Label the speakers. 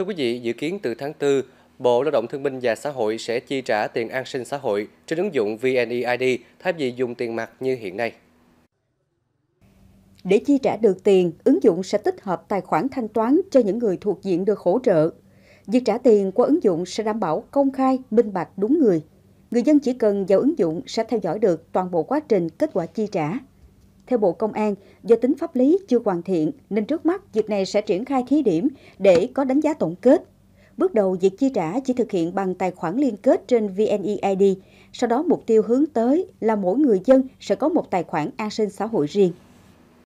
Speaker 1: Thưa quý vị, dự kiến từ tháng 4, Bộ Lao động Thương binh và Xã hội sẽ chi trả tiền an sinh xã hội trên ứng dụng VNEID thay vì dùng tiền mặt như hiện nay.
Speaker 2: Để chi trả được tiền, ứng dụng sẽ tích hợp tài khoản thanh toán cho những người thuộc diện được hỗ trợ. Việc trả tiền qua ứng dụng sẽ đảm bảo công khai, minh bạch đúng người. Người dân chỉ cần vào ứng dụng sẽ theo dõi được toàn bộ quá trình kết quả chi trả. Theo Bộ Công an, do tính pháp lý chưa hoàn thiện nên trước mắt việc này sẽ triển khai thí điểm để có đánh giá tổng kết. Bước đầu, việc chi trả chỉ thực hiện bằng tài khoản liên kết trên VNEID. Sau đó, mục tiêu hướng tới là mỗi người dân sẽ có một tài khoản an sinh xã hội riêng.